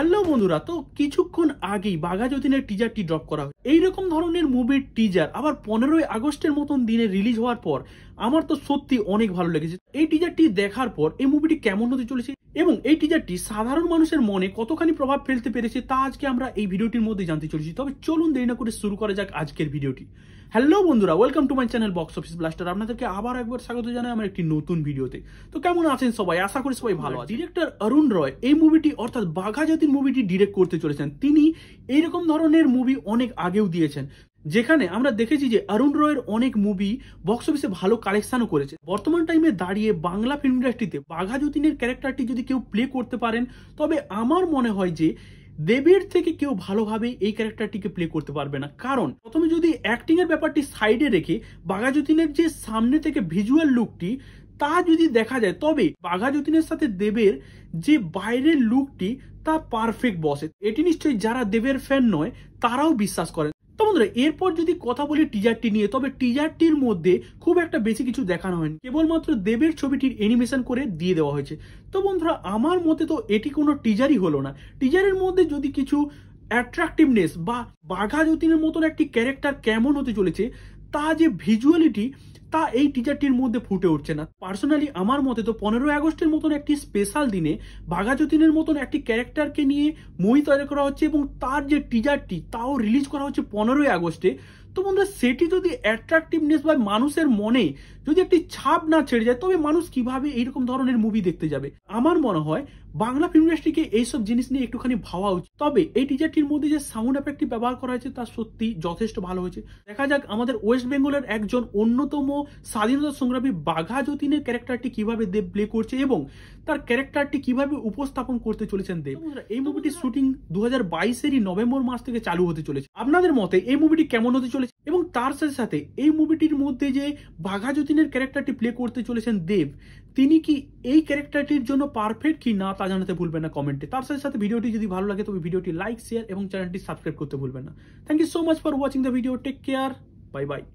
hello বন্ধুরা তো কিছুক্ষণ আগেই বাঘা যতীনের টিজারটি ড্রপ করা হয় এইরকম ধরনের মুভির টিজার আবার পনেরোই আগস্টের মতন দিনে রিলিজ হওয়ার পর আমার তো সত্যি অনেক ভালো লেগেছে এই টিজারটি দেখার পর এই মুভিটি কেমন হতে চলেছে এবং এই টিজারটি সাধারণ মানুষের মনে কতখানি প্রভাব ফেলতে পেরেছে তা আজকে আমরা এই ভিডিওটির মধ্যে জানতে চলেছি তবে চলুন দেরি না করে শুরু করা যাক আজকের ভিডিওটি হ্যালো বন্ধুরা welcome to my channel Box Office Blaster আপনাদেরকে আবার একবার স্বাগত জানাই আমার একটি নতুন ভিডিওতে তো কেমন আছেন সবাই আশা করি সবাই ভালো আছে ডিরেক্টর অরুণ রয় এই মুভিটি অর্থাৎ বাঘা জাতির মুভিটি ডিরেক্ট করতে চলেছেন তিনি এইরকম ধরনের মুভি অনেক আগেও দিয়েছেন যেখানে আমরা দেখেছি যে অরুণ রয়ের অনেক মুভি বক্স অফিসে ভালো কালেকশনও করেছে বর্তমান টাইমে দাঁড়িয়ে বাংলা ফিল্ম ইন্ডাস্ট্রিতে বাঘা যতীনের ক্যারেক্টারটি যদি কেউ প্লে করতে পারেন তবে আমার মনে হয় যে দেবের থেকে কেউ ভালোভাবে এই ক্যারেক্টারটিকে প্লে করতে পারবে না কারণ প্রথমে যদি অ্যাক্টিং এর ব্যাপারটি সাইডে রেখে বাঘা যতীনের যে সামনে থেকে ভিজুয়াল লুকটি তা যদি দেখা যায় তবে বাঘা যতীনের সাথে দেবের যে বাইরের লুকটি তা পারফেক্ট বসে এটি নিশ্চয়ই যারা দেবের ফ্যান নয় তারাও বিশ্বাস করেন বন্ধুরা এরপর যদি কথা বলি টিজারটি নিয়ে তবে টিজারটির মধ্যে খুব একটা বেশি কিছু দেখানো হয়নি কেবলমাত্র দেবের ছবিটির অ্যানিমেশন করে দিয়ে দেওয়া হয়েছে তো বন্ধুরা আমার মতে তো এটি কোনো টিজারই হলো না টিজারের মধ্যে যদি কিছু অ্যাট্রাকটিভনেস বা বাঘা যতীনের মতন একটি ক্যারেক্টার কেমন হতে চলেছে তা যে ভিজুয়ালিটি তা এই টিচারটির মধ্যে ফুটে উঠছে না পার্সোনালি আমার মতে তো পনেরোই আগস্টের মতন একটি স্পেশাল দিনে বাঘাযতীনের মতন একটি ক্যারেক্টারকে নিয়ে মুভি তৈরি করা হচ্ছে এবং তার যে টিজারটি তাও রিলিজ করা হচ্ছে পনেরোই আগস্টে তো বন্ধুরা সেটি যদি অ্যাট্রাকটিভনেস বা মানুষের মনে যদি একটি ছাপ না ছেড়ে যায় তবে মানুষ কিভাবে এইরকম ধরনের মুভি দেখতে যাবে আমার মনে হয় বাংলা ফিল্ম ইন্ডাস্ট্রিকে এইসব জিনিস নিয়ে একটুখানি ভাবা উচিত তবে এই টিজারটির মধ্যে যে সাউন্ড এফেক্টটি ব্যবহার করা হয়েছে তা সত্যি যথেষ্ট ভালো হয়েছে দেখা যাক আমাদের ওয়েস্ট বেঙ্গলের একজন অন্যতম স্বাধীনতা সংগ্রামী বাঘা যতীনের ক্যারেক্টারটি কিভাবে দেব প্লে করছে এবং তার ক্যারেক্টারটি কিভাবে উপস্থাপন করতে চলেছেন দেব এই মুভিটির শুটিং দু হাজার নভেম্বর মাস থেকে চালু হতে চলেছে আপনাদের মতে এই মুভিটি কেমন হতে চলেছে চলেছে এবং তার সাথে সাথে এই মুভিটির মধ্যে যে বাঘা যতীনের ক্যারেক্টারটি প্লে করতে চলেছেন দেব তিনি কি এই ক্যারেক্টারটির জন্য পারফেক্ট কি না তা জানাতে ভুলবেন না কমেন্টে তার সাথে সাথে ভিডিওটি যদি ভালো লাগে তবে ভিডিওটি লাইক শেয়ার এবং চ্যানেলটি সাবস্ক্রাইব করতে ভুলবেন না thank you so much for watching the video take care bye by